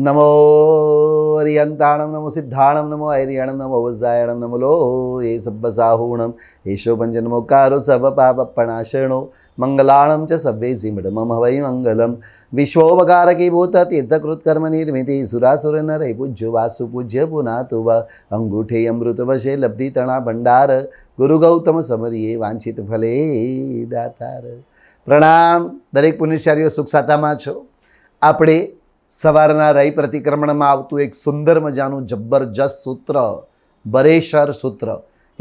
નમો હરિયંતાણમ નમો સિદ્ધાણમ નમો ઐર્યાણમ નમો વજાયણમ નમો લો એ સબ્બસાહૂણમ ઈશો પંચનમોકારો સર્વ પાપણાશરણો મંગલાણમ ચ સભ્વે સિમડમમ હવૈ મંગલમ વિશ્વોપકારકીભૂત તીર્થકૃતકર્મ નિર્મિતિ સુરાસુર નરે પૂજ્યો વાસુ પૂજ્ય પુનાતુ વા અંગૂઠે અમૃત વશે લબ્ધિ તણા ભંડાર ગુરુ ગૌતમ સમરીએ વાંછિત ફલે દાતાર પ્રણામ દરેક પુનિશારીઓ સુખ સાતામાં છો આપણે સવારના રાઈ પ્રતિક્રમણમાં આવતું એક સુંદર મજાનું જબરજસ્ત સૂત્ર બરેશર સૂત્ર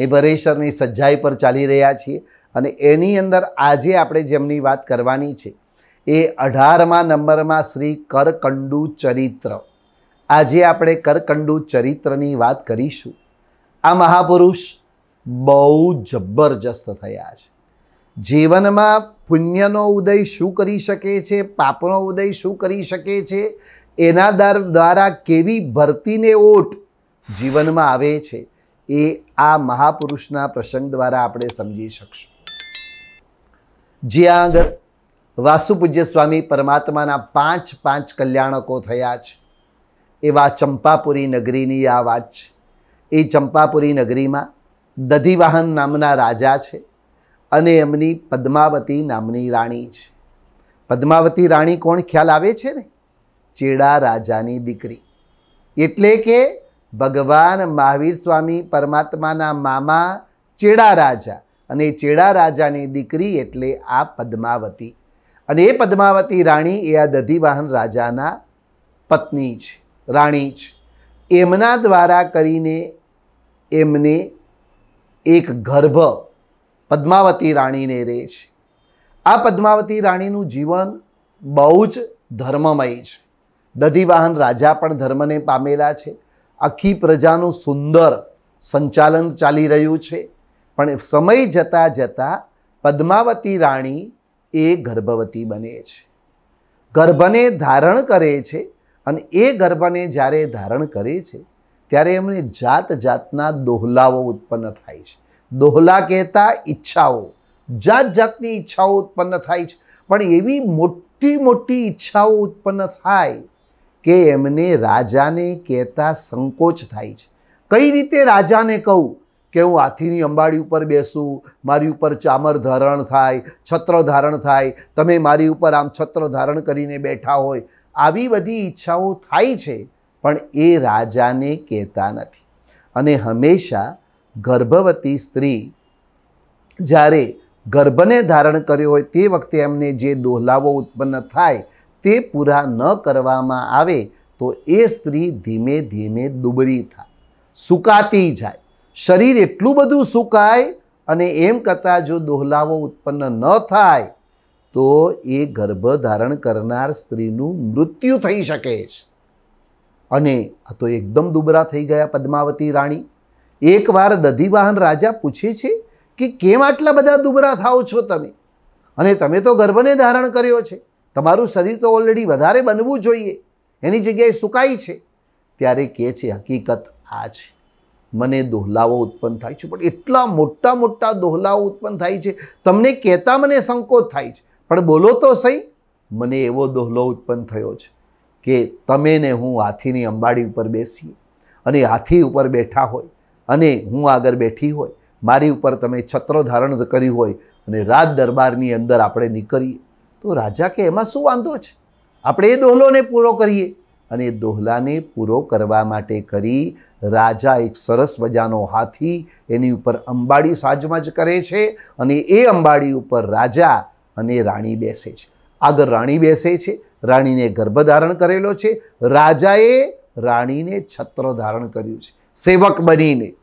એ બરેશરની સજ્જાઈ પર ચાલી રહ્યા છીએ અને એની અંદર આજે આપણે જેમની વાત કરવાની છે એ અઢારમા નંબરમાં શ્રી કરકંડુ ચરિત્ર આજે આપણે કરકંડુ ચરિત્રની વાત કરીશું આ મહાપુરુષ બહુ જબરજસ્ત થયા છે જીવનમાં પુણ્યનો ઉદય શું કરી શકે છે પાપનો ઉદય શું કરી શકે છે એના દર દ્વારા કેવી ભરતીને ઓટ જીવનમાં આવે છે એ આ મહાપુરુષના પ્રસંગ દ્વારા આપણે સમજી શકશું જ્યાં આગળ વાસુપૂજ્ય સ્વામી પરમાત્માના પાંચ પાંચ કલ્યાણકો થયા છે એવા ચંપાપુરી નગરીની આ વાત છે એ ચંપાપુરી નગરીમાં દધીવાહન નામના રાજા છે અને એમની પદ્માવતી નામની રાણી છે પદ્માવતી રાણી કોણ ખ્યાલ આવે છે ને ચેડા રાજાની દીકરી એટલે કે ભગવાન મહાવીર સ્વામી પરમાત્માના મામા ચેડા રાજા અને ચેડા રાજાની દીકરી એટલે આ પદ્માવતી અને એ પદ્માવતી રાણી એ આ દધિવાહન રાજાના પત્ની છે રાણી છે એમના દ્વારા કરીને એમને એક ગર્ભ પદ્માવતી રાણીને રહે છે આ પદ્માવતી રાણીનું જીવન બહુ જ ધર્મમય છે દધીવાહન રાજા પણ ધર્મને પામેલા છે આખી પ્રજાનું સુંદર સંચાલન ચાલી રહ્યું છે પણ સમય જતાં જતાં પદ્માવતી રાણી એ ગર્ભવતી બને છે ગર્ભને ધારણ કરે છે અને એ ગર્ભને જ્યારે ધારણ કરે છે ત્યારે એમને જાત જાતના દોહલાઓ ઉત્પન્ન થાય છે દોહલા કહેતા ઈચ્છાઓ જાત જાતની ઈચ્છાઓ ઉત્પન્ન થાય છે પણ એવી મોટી મોટી ઈચ્છાઓ ઉત્પન્ન થાય કે એમને રાજાને કહેતા સંકોચ થાય છે કઈ રીતે રાજાને કહું કે હું હાથીની અંબાડી ઉપર બેસું મારી ઉપર ચામર ધારણ થાય છત્ર ધારણ થાય તમે મારી ઉપર આમ છત્ર ધારણ કરીને બેઠા હોય આવી બધી ઈચ્છાઓ થાય છે પણ એ રાજાને કહેતા નથી અને હંમેશા ગર્ભવતી સ્ત્રી જ્યારે ગર્ભને ધારણ કર્યો હોય તે વખતે એમને જે દોહલાવો ઉત્પન્ન થાય તે પૂરા ન કરવામાં આવે તો એ સ્ત્રી ધીમે ધીમે દુબળી થાય સુકાતી જાય શરીર એટલું બધું સુકાય અને એમ કરતાં જો દોહલાવો ઉત્પન્ન ન થાય તો એ ગર્ભ ધારણ કરનાર સ્ત્રીનું મૃત્યુ થઈ શકે છે અને આ તો એકદમ દુબરા થઈ ગયા પદ્માવતી રાણી એકવાર દધીવાહન રાજા પૂછે છે કે કેમ આટલા બધા દુબરા થાઓ છો તમે અને તમે તો ગર્ભને ધારણ કર્યો છે તમારું શરીર તો ઓલરેડી વધારે બનવું જોઈએ એની જગ્યાએ સુકાય છે ત્યારે કહે છે હકીકત આ છે મને દોહલાઓ ઉત્પન્ન થાય છે પણ એટલા મોટા મોટા દોહલાઓ ઉત્પન્ન થાય છે તમને કહેતા મને સંકોચ થાય છે પણ બોલો તો સહી મને એવો દોહલો ઉત્પન્ન થયો છે કે તમે ને હું હાથીની અંબાડી ઉપર બેસીએ અને હાથી ઉપર બેઠા હોય અને હું આગળ બેઠી હોય મારી ઉપર તમે છત્ર ધારણ કર્યું હોય અને રાજ દરબારની અંદર આપણે નીકળીએ તો રાજા કે એમાં શું વાંધો છે આપણે એ દોહલોને પૂરો કરીએ અને એ દોહલાને પૂરો કરવા માટે કરી રાજા એક સરસ મજાનો હાથી એની ઉપર અંબાડી સાજમાજ કરે છે અને એ અંબાડી ઉપર રાજા અને રાણી બેસે છે આગળ રાણી બેસે છે રાણીને ગર્ભ ધારણ કરેલો છે રાજાએ રાણીને છત્ર ધારણ કર્યું છે સેવક બનીને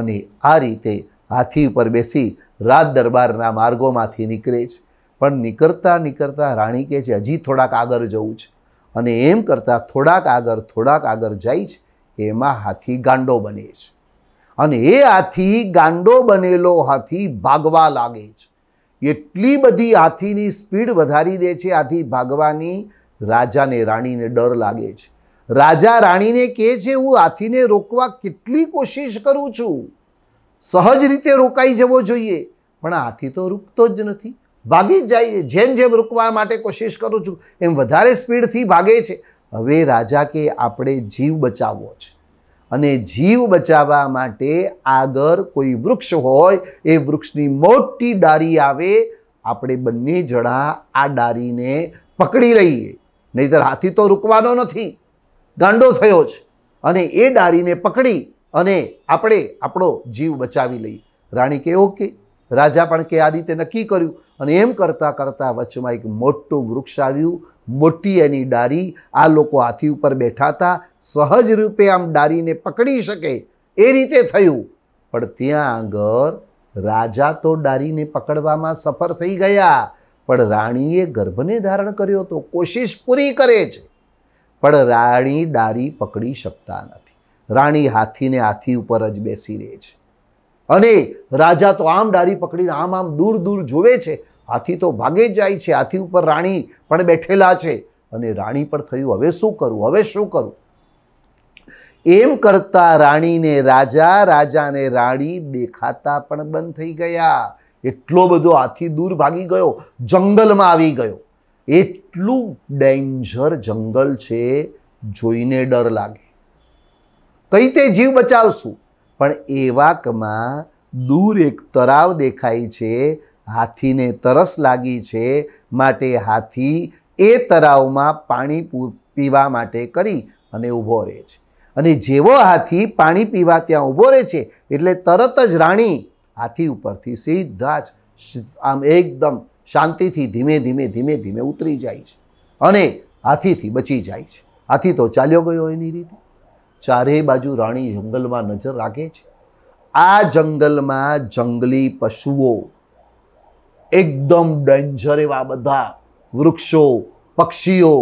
અને આ રીતે હાથી ઉપર બેસી રાજ દરબારના માર્ગોમાંથી નીકળે છે પણ નીકળતા નીકળતા રાણી કહે છે હજી થોડાક આગળ જવું છે અને એમ કરતાં થોડાક આગળ થોડાક આગળ જાય છે એમાં હાથી ગાંડો બને છે અને એ હાથી ગાંડો બનેલો હાથી ભાગવા લાગે છે એટલી બધી હાથીની સ્પીડ વધારી દે છે હાથી ભાગવાની રાજાને રાણીને ડર લાગે છે રાજા રાણીને કહે છે હું હાથીને રોકવા કેટલી કોશિશ કરું છું સહજ રીતે રોકાઈ જવો જોઈએ પણ હાથી તો રૂકતો જ નથી ભાગી જ જાય જેમ જેમ રૂકવા માટે કોશિશ કરું છું એમ વધારે સ્પીડથી ભાગે છે હવે રાજા કે આપણે જીવ બચાવવો છે અને જીવ બચાવવા માટે આગળ કોઈ વૃક્ષ હોય એ વૃક્ષની મોટી ડારી આવે આપણે બંને જણા આ ડારીને પકડી લઈએ નહીતર હાથી તો રૂકવાનો નથી ગાંડો થયો છે અને એ ડારીને પકડી અને આપણે આપણો જીવ બચાવી લઈએ રાણી કે ઓકે રાજા પણ કે આ રીતે નક્કી કર્યું અને એમ કરતાં કરતાં વચમાં એક મોટું વૃક્ષ આવ્યું મોટી એની ડારી આ લોકો હાથી ઉપર બેઠા હતા સહજ રૂપે આમ ડારીને પકડી શકે એ રીતે થયું પણ ત્યાં આગળ રાજા તો ડારીને પકડવામાં સફળ થઈ ગયા પણ રાણીએ ગર્ભને ધારણ કર્યો તો કોશિશ પૂરી કરે છે પણ રાણી દારી પકડી શકતા નથી રાણી હાથીને હાથી ઉપર જ બેસી રહે છે અને રાજા તો આમ દારી પકડીને આમ આમ દૂર દૂર જોવે છે હાથી તો ભાગે જ જાય છે હાથી ઉપર રાણી પણ બેઠેલા છે અને રાણી પણ થયું હવે શું કરવું હવે શું કરવું એમ કરતા રાણીને રાજા રાજાને રાણી દેખાતા પણ બંધ થઈ ગયા એટલો બધો હાથી દૂર ભાગી ગયો જંગલમાં આવી ગયો એટલું ડેન્જર જંગલ છે જોઈને ડર લાગે કઈ તે જીવ બચાવશું પણ એ એવાકમાં દૂર એક તરાવ દેખાય છે હાથીને તરસ લાગી છે માટે હાથી એ તરાવમાં પાણી પીવા માટે કરી અને ઊભો રહે છે અને જેવો હાથી પાણી પીવા ત્યાં ઊભો રહે છે એટલે તરત જ રાણી હાથી ઉપરથી સીધા જ આમ એકદમ શાંતિથી ધીમે ધીમે ધીમે ધીમે ઉતરી જાય છે અને હાથીથી બચી જાય છે હાથી તો ચાલ્યો ગયો એની રીતે ચારે બાજુ રાણી જંગલમાં નજર રાખે છે આ જંગલમાં જંગલી પશુઓ એકદમ ડેન્જર એવા બધા વૃક્ષો પક્ષીઓ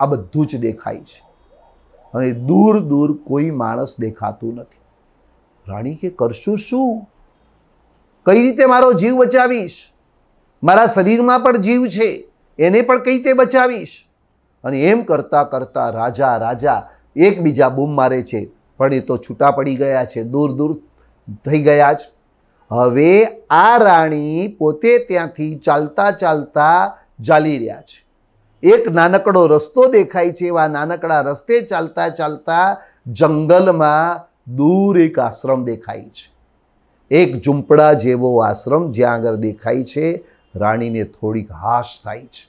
આ બધું જ દેખાય છે અને દૂર દૂર કોઈ માણસ દેખાતું નથી રાણી કે કરશું શું કઈ રીતે મારો જીવ બચાવીશ મારા શરીરમાં પણ જીવ છે એને પણ કઈ તે બચાવીશ અને એમ કરતાં કરતાં રાજા રાજા એકબીજા બૂમ મારે છે પણ એ તો છૂટા પડી ગયા છે દૂર દૂર થઈ ગયા જ હવે આ રાણી પોતે ત્યાંથી ચાલતા ચાલતા ચાલી રહ્યા છે એક નાનકડો રસ્તો દેખાય છે એવા નાનકડા રસ્તે ચાલતા ચાલતા જંગલમાં દૂર એક આશ્રમ દેખાય છે એક ઝૂંપડા જેવો આશ્રમ જ્યાં આગળ દેખાય છે રાણીને થોડીક હાશ થાય છે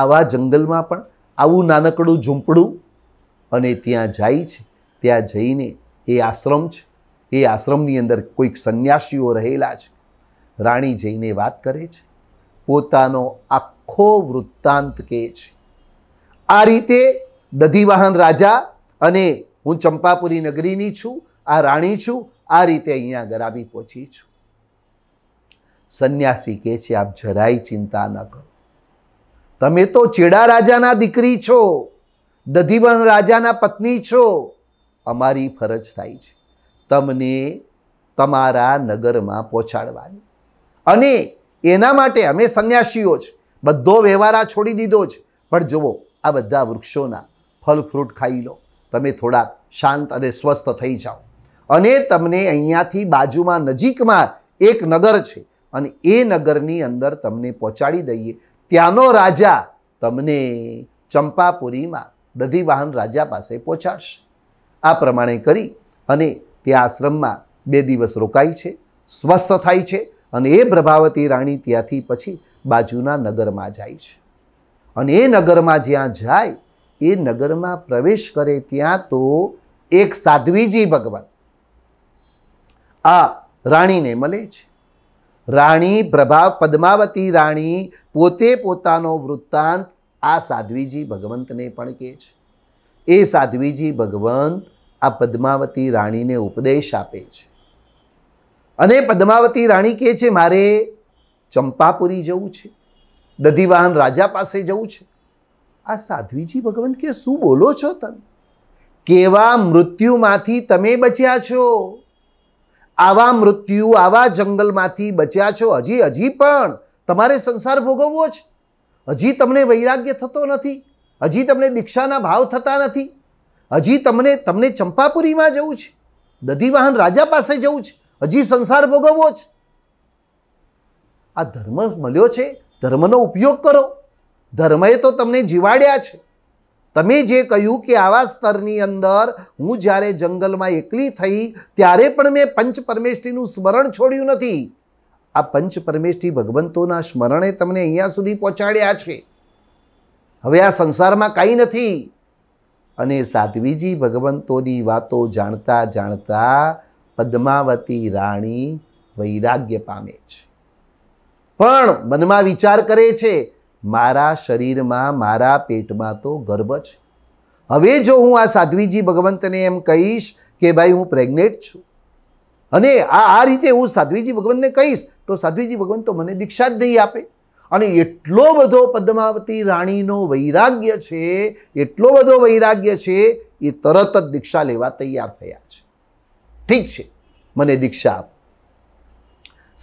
આવા જંગલમાં પણ આવું નાનકડું ઝૂંપડું અને ત્યાં જાય છે ત્યાં જઈને એ આશ્રમ છે એ આશ્રમની અંદર કોઈક સંન્યાસીઓ રહેલા છે રાણી જઈને વાત કરે છે પોતાનો આખો વૃત્તાંત કહે છે આ રીતે દધીવાહન રાજા અને હું ચંપાપુરી નગરીની છું આ રાણી છું આ રીતે અહીંયા આગળ આવી પહોંચી છું સંન્યાસી કહે છે આપ જરાય ચિંતા ન કરો તમે તો ચેડા રાજાના દીકરી છો દધિવન રાજાના પત્ની છો અમારી ફરજ થાય છે તમને તમારા નગરમાં પહોંચાડવાની અને એના માટે અમે સંન્યાસીઓ જ બધો વ્યવહાર છોડી દીધો જ પણ જુઓ આ બધા વૃક્ષોના ફલ ફ્રૂટ ખાઈ લો તમે થોડાક શાંત અને સ્વસ્થ થઈ જાઓ અને તમને અહીંયાથી બાજુમાં નજીકમાં એક નગર છે અને એ નગરની અંદર તમને પહોંચાડી દઈએ ત્યાંનો રાજા તમને ચંપાપુરીમાં દધીવાહન રાજા પાસે પહોંચાડશે આ પ્રમાણે કરી અને તે આશ્રમમાં બે દિવસ રોકાય છે સ્વસ્થ થાય છે અને એ પ્રભાવતી રાણી ત્યાંથી પછી બાજુના નગરમાં જાય છે અને એ નગરમાં જ્યાં જાય એ નગરમાં પ્રવેશ કરે ત્યાં તો એક સાધ્વીજી ભગવાન આ રાણીને મળે છે રાણી પ્રભા પદ્માવતી રાણી પોતે પોતાનો વૃત્તાંત આ સાધ્વીજી ભગવંતને પણ કહે છે એ સાધ્વીજી ભગવંત આ પદ્માવતી રાણીને ઉપદેશ આપે છે અને પદ્માવતી રાણી કહે છે મારે ચંપાપુરી જવું છે દધીવાહન રાજા પાસે જવું છે આ સાધ્વીજી ભગવંત કે શું બોલો છો તમે કેવા મૃત્યુમાંથી તમે બચ્યા છો આવા મૃત્યુ આવા જંગલમાંથી બચ્યા છો હજી હજી પણ તમારે સંસાર ભોગવવો જ હજી તમને વૈરાગ્ય થતો નથી હજી તમને દીક્ષાના ભાવ થતા નથી હજી તમને તમને ચંપાપુરીમાં જવું છે દધીવાહન રાજા પાસે જવું છે હજી સંસાર ભોગવવો જ આ ધર્મ મળ્યો છે ધર્મનો ઉપયોગ કરો ધર્મએ તો તમને જીવાડ્યા છે તમે જે કહ્યું કે આવા સ્તરની અંદર હું જ્યારે જંગલમાં એકલી થઈ ત્યારે પણ મેં પંચ પરમેષ્ઠીનું સ્મરણ છોડ્યું નથી આ પંચ પરમેષ્ઠી ભગવંતોના સ્મરણે તમને અહીંયા સુધી પહોંચાડ્યા છે હવે આ સંસારમાં કાંઈ નથી અને સાધ્વીજી ભગવંતોની વાતો જાણતા જાણતા પદ્માવતી રાણી વૈરાગ્ય પામે છે પણ મનમાં વિચાર કરે છે મારા શરીરમાં મારા પેટમાં તો ગર્ભ છે હવે જો હું આ સાધ્વીજી ભગવંતને એમ કહીશ કે ભાઈ હું પ્રેગ્નેન્ટ છું અને આ આ રીતે હું સાધ્વીજી ભગવંતને કહીશ તો સાધ્વીજી ભગવંત તો મને દીક્ષા જ નહીં આપે અને એટલો બધો પદ્માવતી રાણીનો વૈરાગ્ય છે એટલો બધો વૈરાગ્ય છે એ તરત જ દીક્ષા લેવા તૈયાર થયા છે ઠીક છે મને દીક્ષા આપ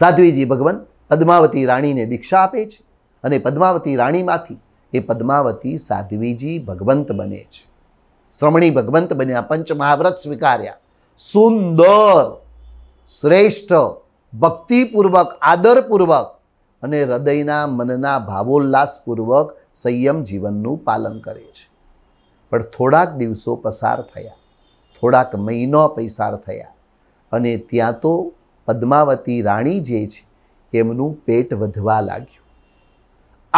સાધ્વીજી ભગવંત પદ્માવતી રાણીને દીક્ષા આપે છે અને પદ્માવતી રાણીમાંથી એ પદ્માવતી સાધ્વીજી ભગવંત બને છે શ્રમણી ભગવંત બન્યા પંચ સ્વીકાર્યા સુંદર શ્રેષ્ઠ ભક્તિપૂર્વક આદરપૂર્વક અને હૃદયના મનના ભાવોલ્લાસપૂર્વક સંયમ જીવનનું પાલન કરે છે પણ થોડાક દિવસો પસાર થયા થોડાક મહિનો પૈસાર થયા અને ત્યાં તો પદ્માવતી રાણી જે છે એમનું પેટ વધવા લાગ્યું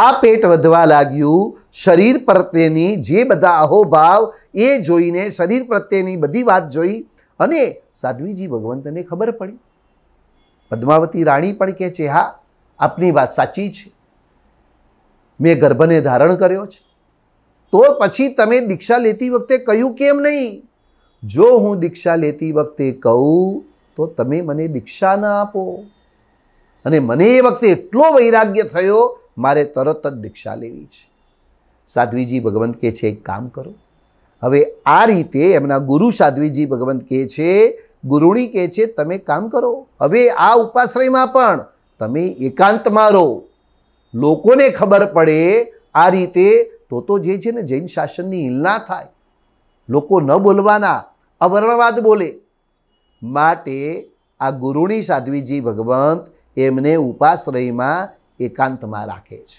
આ પેટ વધવા લાગ્યું શરીર પ્રત્યેની જે બધા અહોભાવ એ જોઈને શરીર પ્રત્યેની બધી વાત જોઈ અને સાધ્વીજી ભગવંતને ખબર પડી પદ્માવતી રાણી પણ કહે છે હા આપની વાત સાચી છે મેં ગર્ભને ધારણ કર્યો છે તો પછી તમે દીક્ષા લેતી વખતે કહ્યું કેમ નહીં જો હું દીક્ષા લેતી વખતે કહું તો તમે મને દીક્ષા ના આપો અને મને એ વખતે એટલો વૈરાગ્ય થયો મારે તરત જ દીક્ષા લેવી છે સાધ્વીજી ભગવંત કહે છે એક કામ કરો હવે આ રીતે એમના ગુરુ સાધ્વીજી ભગવંત કહે છે ગુરુણી કહે છે તમે કામ કરો હવે આ ઉપાશ્રયમાં પણ તમે એકાંત મારો લોકોને ખબર પડે આ રીતે તો તો જે છે ને જૈન શાસનની હિલના થાય લોકો ન બોલવાના અવર્ણવાદ બોલે માટે આ ગુરુણી સાધ્વીજી ભગવંત એમને ઉપાશ્રયમાં એકાંતમાં રાખે છે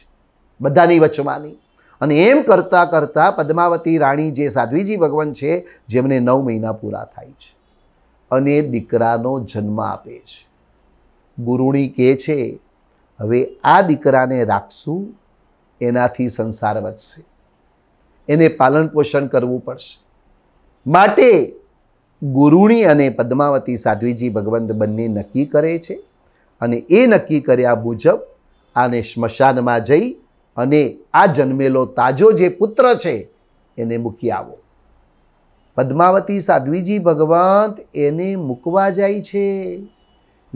બધાની વચમાંની અને એમ કરતાં કરતાં પદ્માવતી રાણી જે સાધ્વીજી ભગવાન છે જેમને નવ મહિના પૂરા થાય છે અને દીકરાનો જન્મ આપે છે ગુરુણી કહે છે હવે આ દીકરાને રાખશું એનાથી સંસાર વધશે એને પાલન પોષણ કરવું પડશે માટે ગુરુણી અને પદ્માવતી સાધ્વીજી ભગવંત બંને નક્કી કરે છે અને એ નક્કી કર્યા મુજબ આને સ્મશાનમાં જઈ અને આ જન્મેલો તાજો જે પુત્ર છે એને મૂકી આવો પદ્માવતી સાધ્વીજી ભગવંત એને મૂકવા જાય છે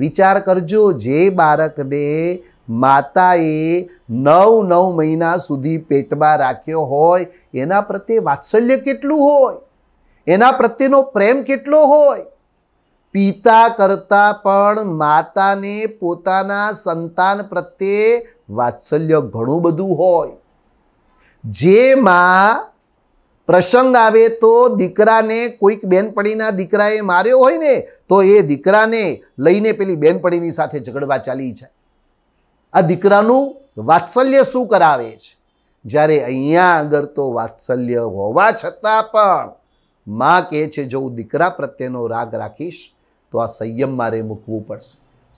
વિચાર કરજો જે બાળકને માતાએ નવ નવ મહિના સુધી પેટમાં રાખ્યો હોય એના પ્રત્યે વાત્સલ્ય કેટલું હોય એના પ્રત્યેનો પ્રેમ કેટલો હોય પિતા કરતાં પણ માતાને પોતાના સંતાન પ્રત્યે વાત્સલ્ય ઘણું બધું હોય જેમાં પ્રસંગ આવે તો દીકરાને કોઈક બેનપણીના દીકરાએ માર્યો હોય ને તો એ દીકરાને લઈને પેલી બેનપણીની સાથે ઝઘડવા ચાલી જાય આ દીકરાનું વાત્સલ્ય શું કરાવે છે જ્યારે અહીંયા આગળ તો વાત્સલ્ય હોવા છતાં પણ માં કહે છે જો હું દીકરા પ્રત્યેનો રાગ રાખીશ તો આ સંયમ મારે મૂકવું પડશે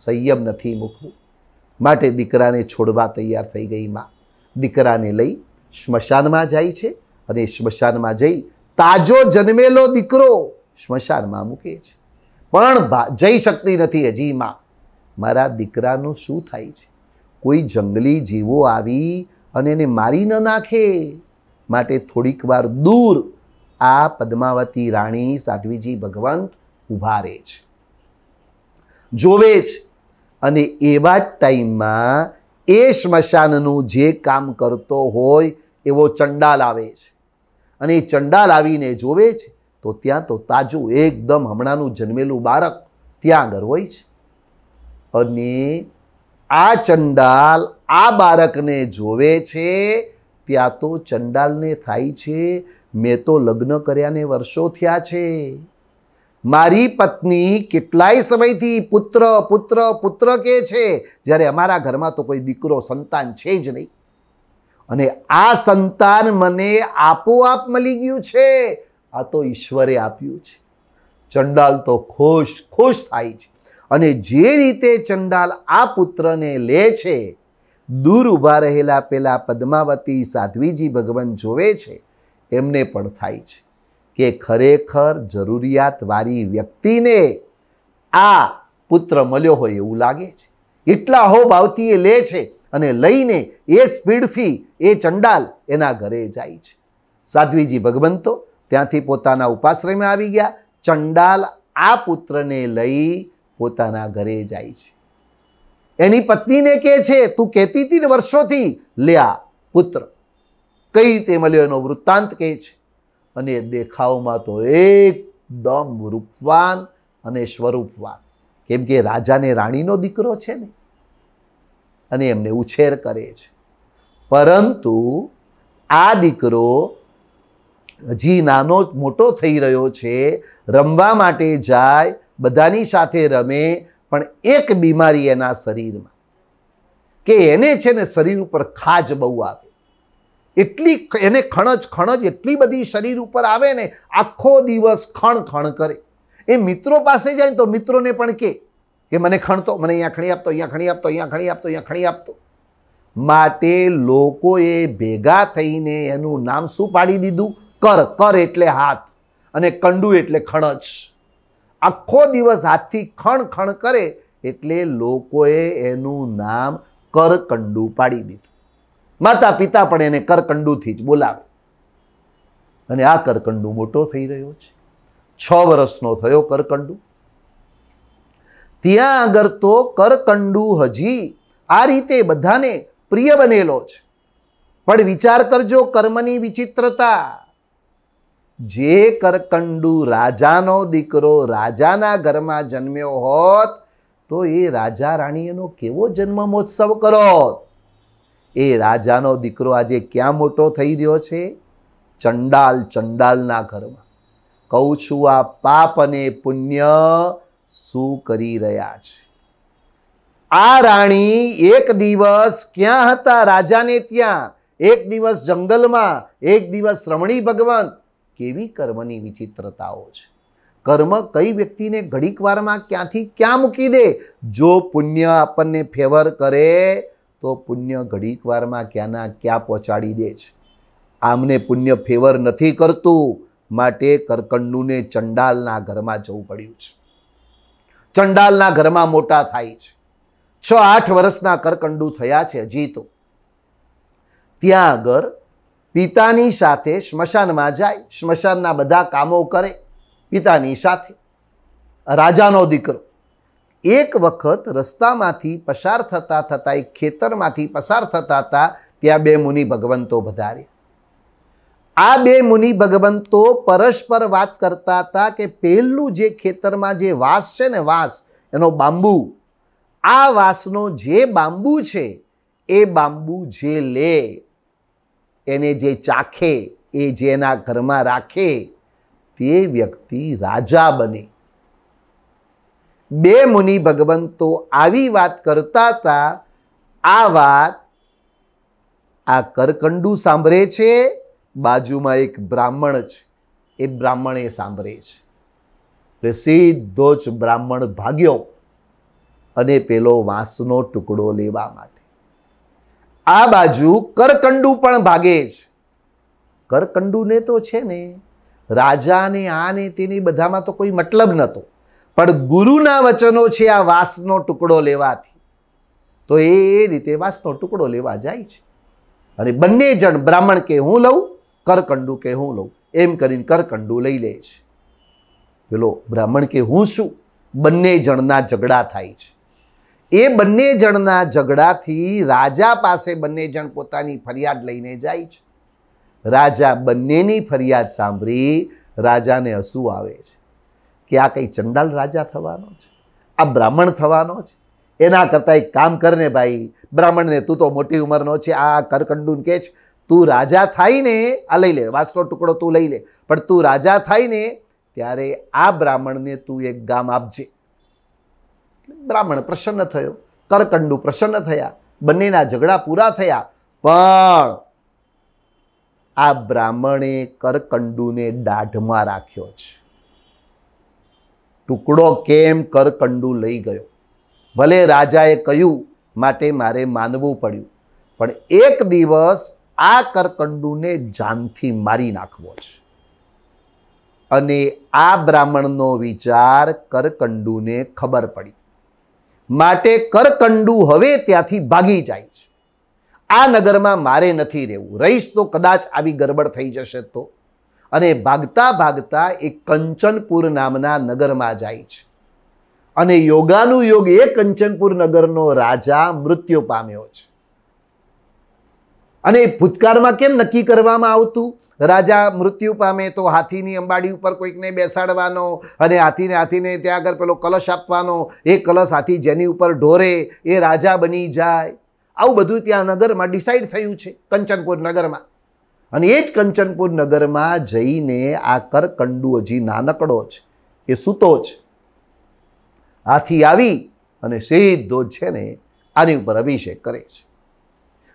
સંયમ નથી મૂકવું માટે દીકરાને છોડવા તૈયાર થઈ ગઈ માં દીકરાને લઈ સ્મશાનમાં જાય છે અને સ્મશાનમાં જઈ તાજો જન્મેલો દીકરો સ્મશાનમાં મૂકે છે પણ જઈ શકતી નથી હજી માં મારા દીકરાનું શું થાય છે કોઈ જંગલી જીવો આવી અને એને મારી ન નાખે માટે થોડીક વાર દૂર આ પદ્માવતી રાણી સાધ્વીજી ભગવંત ઊભા રહે છે જોવે જ અને એવા ટાઈમમાં એ સ્મશાનનું જે કામ કરતો હોય એવો ચંડાલ આવે છે અને એ ચંડાલ આવીને જોવે છે તો ત્યાં તો તાજું એકદમ હમણાંનું જન્મેલું બાળક ત્યાં આગળ હોય છે અને આ ચંડાલ આ બાળકને જોવે છે ત્યાં તો ચંડાલને થાય છે મેં તો લગ્ન કર્યાને વર્ષો થયા છે મારી પત્ની કેટલાય સમયથી પુત્ર પુત્ર પુત્ર કે છે જ્યારે અમારા ઘરમાં તો કોઈ દીકરો સંતાન છે જ નહીં અને આ સંતાન મને આપોઆપ મળી ગયું છે આ તો ઈશ્વરે આપ્યું છે ચંડાલ તો ખુશ ખુશ થાય છે અને જે રીતે ચંડાલ આ પુત્રને લે છે દૂર ઊભા રહેલા પેલા પદ્માવતી સાધ્વીજી ભગવાન જોવે છે એમને પણ થાય છે કે ખરેખર જરૂરિયાતવાળી વ્યક્તિને આ પુત્ર મળ્યો હોય એવું લાગે છે એટલા હો ભાવથી એ લે છે અને લઈને એ સ્પીડથી એ ચંડાલ એના ઘરે જાય છે સાધ્વીજી ભગવંતો ત્યાંથી પોતાના ઉપાશ્રયમાં આવી ગયા ચંડાલ આ પુત્રને લઈ પોતાના ઘરે જાય છે એની પત્નીને કહે છે તું કહેતી હતી ને વર્ષોથી લ્યા પુત્ર કઈ રીતે મળ્યો એનો વૃત્તાંત કહે છે અને દેખાવમાં તો એકદમ રૂપવાન અને સ્વરૂપવાન કેમ કે રાજાને રાણીનો દીકરો છે ને અને એમને ઉછેર કરે છે પરંતુ આ દીકરો હજી નાનો મોટો થઈ રહ્યો છે રમવા માટે જાય બધાની સાથે રમે પણ એક બીમારી એના શરીરમાં કે એને છે ને શરીર ઉપર ખાજ બહુ આવે એટલી એને ખણજ ખણજ એટલી બધી શરીર ઉપર આવે ને આખો દિવસ ખણ ખણ કરે એ મિત્રો પાસે જાય તો મિત્રોને પણ કે કે મને ખણતો મને અહીંયા ખણી આપતો અહીંયા ખણી આપતો અહીંયા ખણી આપતો અહીંયા ખણી આપતો માટે લોકોએ ભેગા થઈને એનું નામ શું પાડી દીધું કર કર એટલે હાથ અને કંડુ એટલે ખણજ આખો દિવસ હાથથી ખણ ખણ કરે એટલે લોકોએ એનું નામ કરકંડુ પાડી દીધું માતા પિતા પણ એને કરકંડુથી જ બોલાવે અને આ કરકંડુ મોટો થઈ રહ્યો છે છ વર્ષનો થયો કરકંડુ ત્યાં આગળ તો કરકંડુ હજી આ રીતે બધાને પ્રિય બનેલો છે પણ વિચાર કરજો કર્મની વિચિત્રતા જે કરકંડુ રાજાનો દીકરો રાજાના ઘરમાં જન્મ્યો હોત તો એ રાજા રાણી એનો કેવો જન્મ મહોત્સવ કરો એ રાજાનો દીકરો આજે ક્યાં મોટો થઈ રહ્યો છે ચંડાલ ચંડાલના ઘરમાં કહું છું આ પાપ અને પુણ્ય શું કરી રહ્યા છે આ રાણી એક દિવસ ક્યાં હતા રાજાને ત્યાં એક દિવસ જંગલમાં એક દિવસ રમણી ભગવાન કેવી કર્મની વિચિત્રતાઓ છે કર્મ કઈ વ્યક્તિને ઘડીક વારમાં ક્યાંથી ક્યાં મૂકી દે જો પુણ્ય આપણને ફેવર કરે તો પુણ્ય ઘડીક વારમાં ક્યાંના ક્યાં પહોંચાડી દે છે આમને પુણ્ય ફેવર નથી કરતું માટે કરકંડુને ચંડાલના ઘરમાં જવું પડ્યું છે ચંડાલના ઘરમાં મોટા થાય છે છ આઠ વર્ષના કરકંડુ થયા છે હજી તો ત્યાં આગળ પિતાની સાથે સ્મશાનમાં જાય સ્મશાનના બધા કામો કરે પિતાની સાથે રાજાનો દીકરો એક વખત રસ્તામાંથી પસાર થતા થતાં એક ખેતરમાંથી પસાર થતા હતા ત્યાં બે મુનિ ભગવંતો પધાર્યા આ બે મુનિ ભગવંતો પરસ્પર વાત કરતા હતા કે પહેલું જે ખેતરમાં જે વાસ છે ને વાસ એનો બાંબુ આ વાસનો જે બાંબુ છે એ બાંબુ જે લે એને જે ચાખે એ જેના ઘરમાં રાખે તે વ્યક્તિ રાજા બને બે મુનિ ભગવંતો આવી વાત કરતા હતા આ વાત આ કરકંડુ સાંભળે છે બાજુમાં એક બ્રાહ્મણ છે એ બ્રાહ્મણ એ સાંભળે છે એટલે સીધો જ બ્રાહ્મણ ભાગ્યો અને પેલો વાંસનો ટુકડો લેવા માટે આ બાજુ કરકંડુ પણ ભાગે જ કરકંડુને તો છે ને રાજાને ને તેની બધામાં તો કોઈ મતલબ નહોતો પણ ગુરુના વચનો છે આ વાસનો ટુકડો લેવાથી તો એ રીતે વાસનો ટુકડો લેવા જાય છે અને બંને જણ બ્રાહ્મણ કે હું લઉં કરકંડુ કે હું લઉં એમ કરીને કરકંડુ લઈ લે છે પેલો બ્રાહ્મણ કે હું શું બંને જણના ઝઘડા થાય છે એ બંને જણના ઝઘડાથી રાજા પાસે બંને જણ પોતાની ફરિયાદ લઈને જાય છે રાજા બંનેની ફરિયાદ સાંભળી રાજાને હસવું આવે છે કે આ કંઈ ચંડાલ રાજા થવાનો છે આ બ્રાહ્મણ થવાનો છે એના કરતાં એક કામ કરને ભાઈ બ્રાહ્મણને તું તો મોટી ઉંમરનો છે આ કરકંડુન કે છે તું રાજા થાય ને આ લઈ લે વાસનો ટુકડો તું લઈ લે પણ તું રાજા થાય ને ત્યારે આ બ્રાહ્મણને તું એક ગામ આપજે બ્રાહ્મણ પ્રસન્ન થયો કરકંડુ પ્રસન્ન થયા બંનેના ઝઘડા પૂરા થયા પણ આ બ્રાહ્મણે કરકંડુને દાઢમાં રાખ્યો છે ટુકડો કેમ કરકંડુ લઈ ગયો ભલે રાજાએ કહ્યું માટે મારે માનવું પડ્યું પણ એક દિવસ આ કરકંડુને જાનથી મારી નાખવો છે અને આ બ્રાહ્મણનો વિચાર કરકંડુને ખબર પડી માટે કરકંડુ હવે ત્યાંથી ભાગી જાય છે આ નગરમાં મારે નથી રહેવું રહીશ તો કદાચ આવી ગરબડ થઈ જશે તો અને ભાગતા ભાગતા એ કંચનપુર નામના નગરમાં જાય છે અને યોગાનુયોગ એ કંચનપુર નગરનો રાજા મૃત્યુ પામ્યો છે અને ભૂતકાળમાં કેમ નક્કી કરવામાં આવતું રાજા મૃત્યુ પામે તો હાથીની અંબાડી ઉપર કોઈકને બેસાડવાનો અને હાથીને હાથીને ત્યાં આગળ પેલો કલશ આપવાનો એ કલશ હાથી જેની ઉપર ઢોરે એ રાજા બની જાય આવું બધું ત્યાં નગરમાં ડિસાઈડ થયું છે કંચનપુર નગરમાં અને એ જ કંચનપુર નગરમાં જઈને આ કરકંડુ હજી નાનકડો છે એ સૂતો છે હાથી આવી અને સીધો છે ને આની ઉપર અભિષેક કરે છે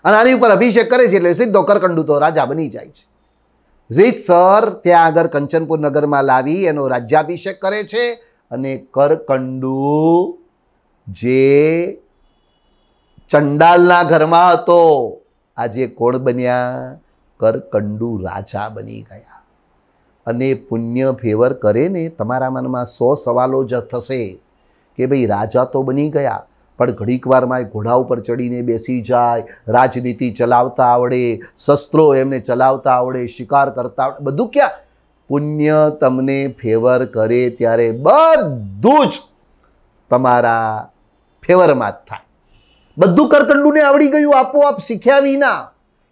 અને આની ઉપર અભિષેક કરે છે એટલે સીધો કરકંડુ તો રાજા બની જાય છે સર ત્યાં આગળ કંચનપુર નગરમાં લાવી એનો રાજ્યાભિષેક કરે છે અને કરકંડુ જે ચંડાલના ઘરમાં હતો આજે કોણ બન્યા કરકંડુ રાજા બની ગયા અને પુણ્ય ફેવર કરે ને તમારા મનમાં સો સવાલો જ થશે કે ભાઈ રાજા તો બની ગયા પણ ઘડીક વારમાં ઘોડા ઉપર ચડીને બેસી જાય રાજનીતિ ચલાવતા આવડે શસ્ત્રો એમને ચલાવતા આવડે શિકાર કરતા આવડે બધું ક્યાં પુણ્ય તમને ફેવર કરે ત્યારે બધું જ તમારા ફેવરમાં જ થાય બધું કરકંડુને આવડી ગયું આપોઆપ શીખ્યા વિના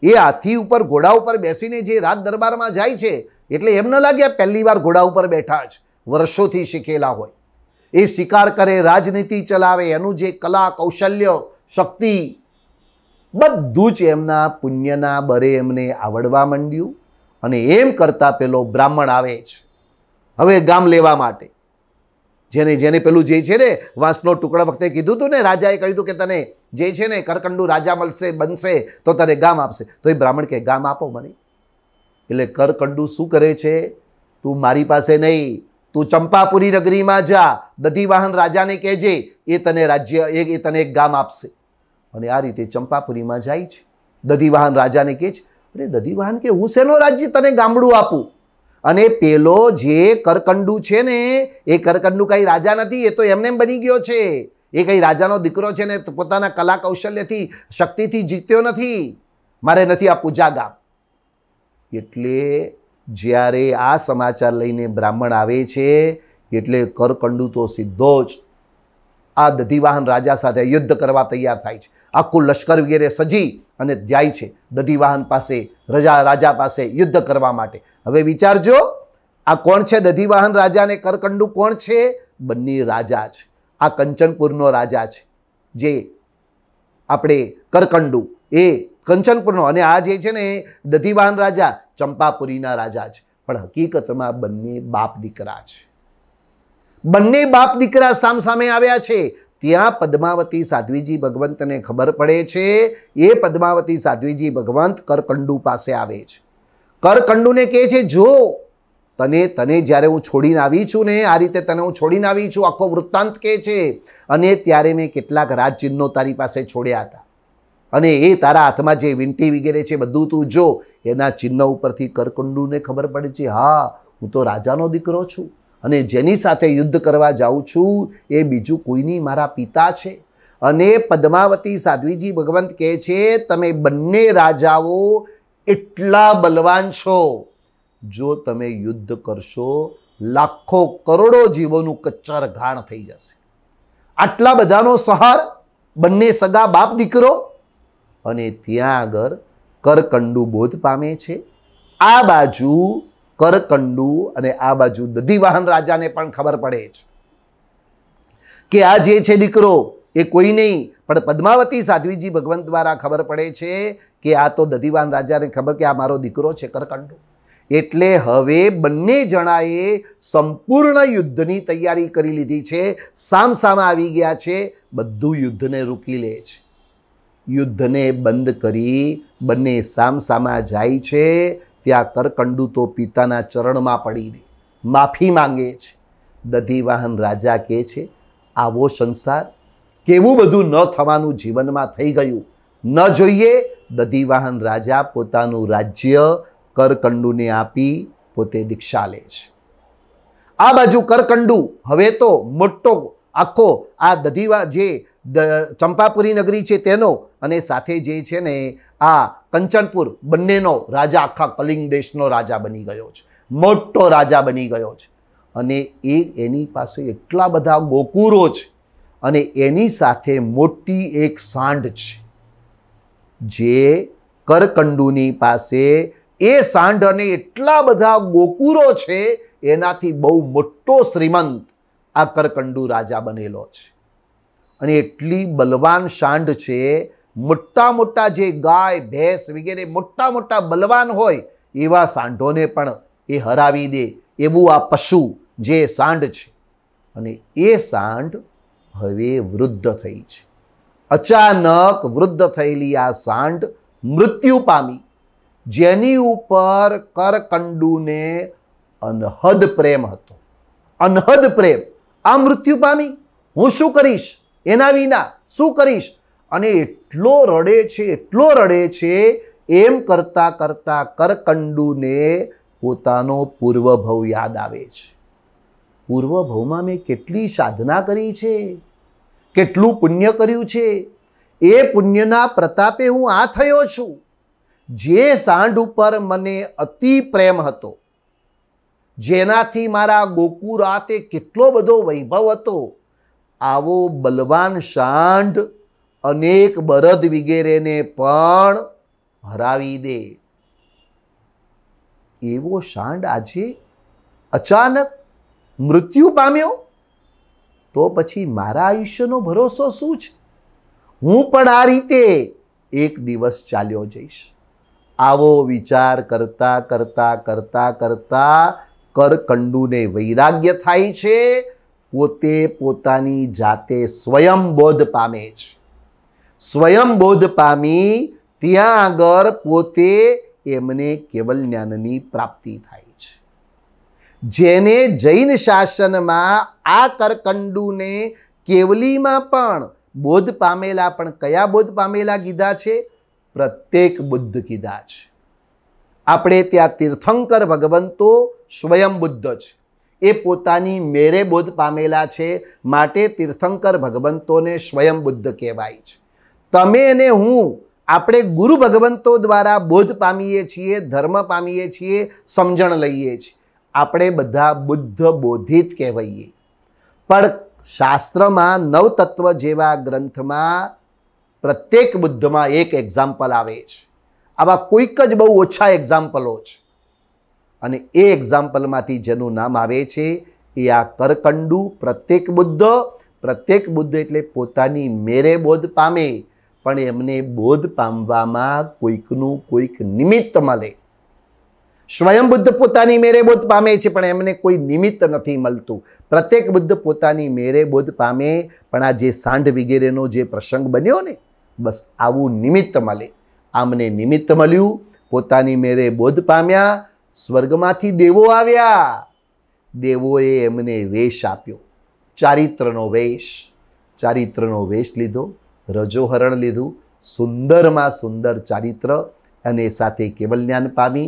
એ હાથી ઉપર ઘોડા ઉપર બેસીને જે રાજ દરબારમાં જાય છે એટલે એમ ન લાગ્યા પહેલી વાર ઘોડા ઉપર બેઠા જ વર્ષોથી શીખેલા હોય એ શિકાર કરે રાજનીતિ ચલાવે એનું જે કલા કૌશલ્ય શક્તિ બધું જ એમના પુણ્યના બરે એમને આવડવા માંડ્યું અને એમ કરતાં પેલો બ્રાહ્મણ આવે છે હવે ગામ લેવા માટે જેને જેને પેલું જે છે ને વાંસનો ટુકડા વખતે કીધું હતું ને રાજાએ કહ્યું કે તને જે છે ને કરકંડુ રાજા મળશે બનશે તો તને ગામ આપશે તો એ બ્રાહ્મણ કે ગામ આપો મને એટલે કરકંડુ શું કરે છે તું મારી પાસે નહીં તું ચંપાપુરી નગરીમાં જા દધીવાહન રાજાને કહેજે એ તને રાજ્ય એ તને એક ગામ આપશે અને આ રીતે ચંપાપુરીમાં જાય છે દધીવાહન રાજાને કહે છે અરે દધીવાહન કે હું શેનો રાજ્ય તને ગામડું આપું અને પેલો જે કરકંડુ છે ને એ કરકંડુ કંઈ રાજા નથી એ તો એમને બની ગયો છે એ કંઈ રાજાનો દીકરો છે ને પોતાના કલા કૌશલ્યથી શક્તિથી જીત્યો નથી મારે નથી આ પૂજા એટલે જ્યારે આ સમાચાર લઈને બ્રાહ્મણ આવે છે એટલે કરકંડુ તો સીધો જ આ દધિવાહન રાજા સાથે યુદ્ધ કરવા તૈયાર થાય છે આખું લશ્કર વગેરે સજી અને જાય છે દધિવાહન પાસે રજા રાજા પાસે યુદ્ધ કરવા માટે હવે વિચારજો આ કોણ છે દધિવાહન રાજાને અને કોણ છે બંને રાજા છે આ કંચનપુરનો રાજા છે જે આપણે કરકંડુ એ કંચનપુરનો અને આ જે છે ને દધિવાહન રાજા ચંપાપુરીના રાજા છે પણ હકીકતમાં બંને બાપ દીકરા છે બંને બાપ દીકરા સામ સામે આવ્યા છે ત્યાં પદ્માવતી સાધ્વીજી ભગવંતને ખબર પડે છે એ પદ્માવતી સાધ્વીજી ભગવંત કરકંડુ પાસે આવે છે કરકંડુને કહે છે જો તને તને જ્યારે હું છોડીને આવી છું ને આ રીતે તને હું છોડીને આવી છું આખો વૃત્તાંત કહે છે અને ત્યારે મેં કેટલાક રાજચિહ્નો તારી પાસે છોડ્યા હતા અને એ તારા હાથમાં જે વિંટી વગેરે છે બધું તું જો એના ચિહ્ન ઉપરથી કરકંડુને ખબર પડે છે હા હું તો રાજાનો દીકરો છું અને જેની સાથે યુદ્ધ કરવા જાઉં છું એ બીજું કોઈની મારા પિતા છે અને પદ્માવતી સાધ્વીજી ભગવંત કહે છે તમે બંને રાજાઓ એટલા બલવાન છો જો તમે યુદ્ધ કરશો લાખો કરોડો જીવોનું કચ્ચર ઘાણ થઈ જશે આટલા બધાનો સહાર બંને સગા બાપ દીકરો અને ત્યાં આગળ કરકંડુ બોધ પામે છે આ બાજુ કરકંડુ અને આ બાજુ દધીવાહન રાજાને પણ ખબર પડે છે કે આ જે છે દીકરો એ કોઈ નહીં પણ પદ્માવતી સાધ્વીજી ભગવંત દ્વારા ખબર પડે છે કે આ તો દધીવાન રાજાને ખબર કે આ મારો દીકરો છે કરકંડો એટલે હવે બંને જણાએ સંપૂર્ણ યુદ્ધની તૈયારી કરી લીધી છે સામસામે આવી ગયા છે બધું યુદ્ધને રોકી લે છે યુદ્ધને બંધ કરી બંને સામસામા જાય છે તે આ તો પિતાના ચરણમાં પડીને માફી માંગે છે દધિવાહન રાજા કહે છે આવો સંસાર કેવું બધું ન થવાનું જીવનમાં થઈ ગયું ન જોઈએ દધિવાહન રાજા પોતાનું રાજ્ય કરકંડુને આપી પોતે દીક્ષા લે છે આ બાજુ કરકંડુ હવે તો મોટો આખો આ દધીવા જે ચંપાપુરી નગરી છે તેનો અને સાથે જે છે ને આ કંચનપુર બંનેનો રાજા આખા કલિંગ દેશનો રાજા બની ગયો છે મોટો રાજા બની ગયો છે અને એ એની પાસે એટલા બધા ગોકુરો છે અને એની સાથે મોટી એક સાંઢ છે જે કરકંડુની પાસે એ સાંઢ અને એટલા બધા ગોકુરો છે એનાથી બહુ મોટો શ્રીમંત આ કરકંડુ રાજા બનેલો છે અને એટલી બલવાન સાંડ છે મોટા મોટા જે ગાય ભેંસ વગેરે મોટા મોટા બલવાન હોય એવા સાંઢોને પણ એ હરાવી દે એવું આ પશુ જે સાંઢ છે અને એ સાંઢ હવે વૃદ્ધ થઈ છે અચાનક વૃદ્ધ થયેલી આ સાંઢ મૃત્યુ પામી જેની ઉપર કરકંડુને અનહદ પ્રેમ હતો અનહદ પ્રેમ આ મૃત્યુ પામી હું શું કરીશ એના વિના શું કરીશ અને એટલો રડે છે એટલો રડે છે એમ કરતાં કરતાં કરકંડુને પોતાનો પૂર્વભવ યાદ આવે છે પૂર્વભવમાં મેં કેટલી સાધના કરી છે કેટલું પુણ્ય કર્યું છે એ પુણ્યના પ્રતાપે હું આ થયો છું જે સાંઢ ઉપર મને અતિ પ્રેમ હતો જેનાથી મારા ગોકુળ રાતે કેટલો બધો વૈભવ હતો આવો બલવાન સાંઢ અનેક બરદ વિગેરેને પણ હરાવી દે એવો સાંઢ આજે અચાનક મૃત્યુ પામ્યો તો પછી મારા આયુષ્યનો ભરોસો શું છે હું પણ આ રીતે એક દિવસ ચાલ્યો જઈશ આવો વિચાર કરતા કરતા કરતા કરતા કરકંડુને વૈરાગ્ય થાય છે પોતે પોતાની જાતે સ્વયં બોધ પામે છે સ્વયં બોધ પામી ત્યાં આગળ પોતે એમને કેવલ જ્ઞાનની પ્રાપ્તિ થાય છે જેને જૈન શાસનમાં આ કરકંડુને કેવલીમાં પણ બોધ પામેલા પણ કયા બોધ પામેલા કીધા છે પ્રત્યેક બુદ્ધ કીધા છે આપણે ત્યાં તીર્થંકર ભગવંતો સ્વયં બુદ્ધ છે એ પોતાની મેરે બોધ પામેલા છે માટે તીર્થંકર ભગવંતોને સ્વયં બુદ્ધ કહેવાય છે તમે અને હું આપણે ગુરુ ભગવંતો દ્વારા બોધ પામીએ છીએ ધર્મ પામીએ છીએ સમજણ લઈએ છીએ આપણે બધા બુદ્ધ બોધિત કહેવાઈએ પણ શાસ્ત્રમાં નવતત્વ જેવા ગ્રંથમાં પ્રત્યેક બુદ્ધમાં એક એક્ઝામ્પલ આવે છે આવા કોઈક જ બહુ ઓછા એક્ઝામ્પલો છે અને એ એક્ઝામ્પલમાંથી જેનું નામ આવે છે એ આ કરકંડુ પ્રત્યેક બુદ્ધ પ્રત્યેક બુદ્ધ એટલે પોતાની મેરે બોધ પામે પણ એમને બોધ પામવામાં કોઈકનું કોઈક નિમિત્ત મળે સ્વયં બુદ્ધ પોતાની મેરે બોધ પામે છે પણ એમને કોઈ નિમિત્ત નથી મળતું પ્રત્યેક બુદ્ધ પોતાની મેરે બોધ પામે પણ આ જે સાંઢ વગેરેનો જે પ્રસંગ બન્યો ને બસ આવું નિમિત્ત મળે આમને નિમિત્ત મળ્યું પોતાની મેરે બોધ પામ્યા સ્વર્ગમાંથી દેવો આવ્યા દેવોએ એમને વેશ આપ્યો ચારિત્રનો વેશ ચારિત્રનો વેશ લીધો રજોહરણ લીધું સુંદરમાં સુંદર ચારિત્ર અને સાથે કેવલ જ્ઞાન પામી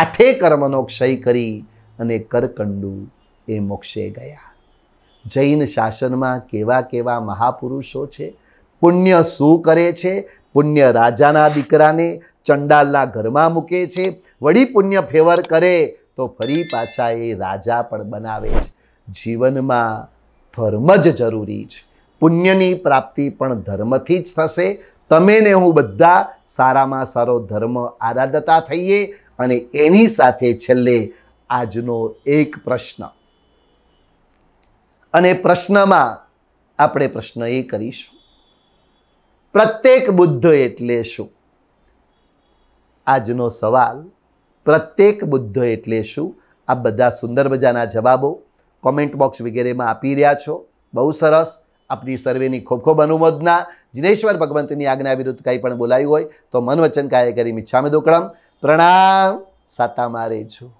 આઠે કર્મનો ક્ષય કરી અને કરકંડુ એ મોક્ષે ગયા જૈન શાસનમાં કેવા કેવા મહાપુરુષો છે પુણ્ય શું કરે છે પુણ્ય રાજાના દીકરાને ચંડાલના ઘરમાં મૂકે છે વળી પુણ્ય ફેવર કરે તો ફરી પાછા એ રાજા પણ બનાવે છે જીવનમાં ધર્મ જ જરૂરી છે પુણ્યની પ્રાપ્તિ પણ ધર્મથી જ થશે તમે ને હું બધા સારામાં સારો ધર્મ આરાધતા થઈએ અને એની સાથે છેલ્લે આજનો એક પ્રશ્ન અને પ્રશ્નમાં આપણે પ્રશ્ન એ કરીશું પ્રત્યેક બુદ્ધ એટલે શું આજનો સવાલ પ્રત્યેક બુદ્ધ એટલે શું આ બધા સુંદર મજાના જવાબો કોમેન્ટ બોક્સ વગેરેમાં આપી રહ્યા છો બહુ સરસ આપની સર્વેની ખૂબ ખૂબ અનુમોદના જિનેશ્વર ભગવંતની આજ્ઞા વિરુદ્ધ કંઈ પણ બોલાયું હોય તો મન વચન કાર્ય કરી મિચ્છામે દુકડમ પ્રણામ સાતા મારે છું